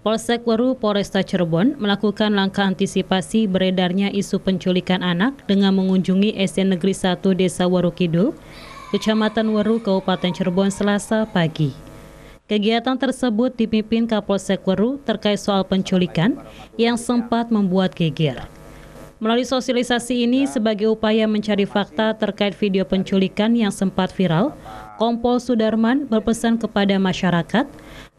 Polsek Weru Polresta Cirebon melakukan langkah antisipasi beredarnya isu penculikan anak dengan mengunjungi SD Negeri 1 Desa Weru Kidul, Kecamatan Weru, Kabupaten Cirebon Selasa pagi. Kegiatan tersebut dipimpin Kapolsek Weru terkait soal penculikan yang sempat membuat geger. Melalui sosialisasi ini sebagai upaya mencari fakta terkait video penculikan yang sempat viral Kompol Sudarman berpesan kepada masyarakat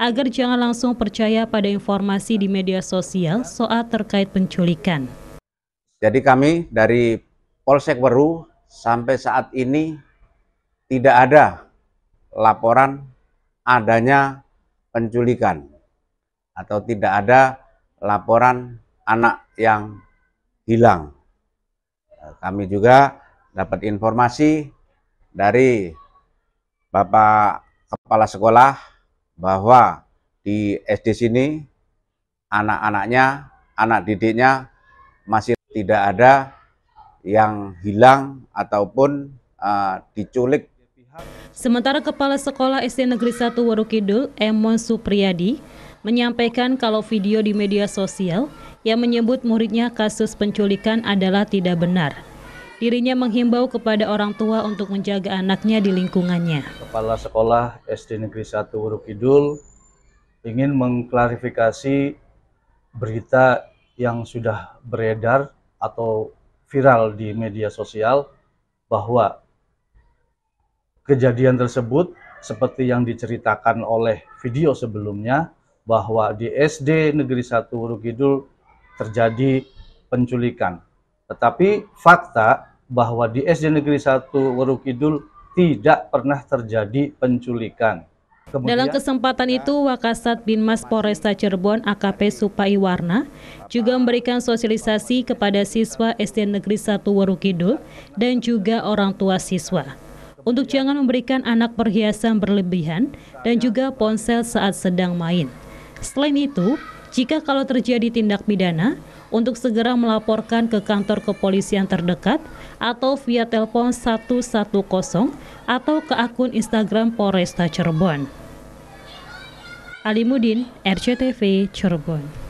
agar jangan langsung percaya pada informasi di media sosial soal terkait penculikan. Jadi kami dari Polsek Weru sampai saat ini tidak ada laporan adanya penculikan atau tidak ada laporan anak yang hilang. Kami juga dapat informasi dari Bapak Kepala Sekolah bahwa di SD sini anak-anaknya, anak didiknya masih tidak ada yang hilang ataupun uh, diculik. Sementara Kepala Sekolah SD Negeri 1 Warukidul, Emon Supriyadi, menyampaikan kalau video di media sosial yang menyebut muridnya kasus penculikan adalah tidak benar. Dirinya menghimbau kepada orang tua untuk menjaga anaknya di lingkungannya. Kepala Sekolah SD Negeri 1 Huruf Kidul ingin mengklarifikasi berita yang sudah beredar atau viral di media sosial bahwa kejadian tersebut seperti yang diceritakan oleh video sebelumnya bahwa di SD Negeri 1 Huruf Kidul terjadi penculikan. Tetapi fakta bahwa di SD Negeri 1 Werukidul tidak pernah terjadi penculikan. Kemudian, Dalam kesempatan ya. itu, Wakasat Binmas Polresta Cirebon AKP Supai Warna juga memberikan sosialisasi kepada siswa SD Negeri 1 Werukidul dan juga orang tua siswa untuk jangan memberikan anak perhiasan berlebihan dan juga ponsel saat sedang main. Selain itu, jika kalau terjadi tindak pidana, untuk segera melaporkan ke kantor kepolisian terdekat atau via telepon 110 atau ke akun Instagram Polresta Cirebon. Alimudin, RCTV Cirebon.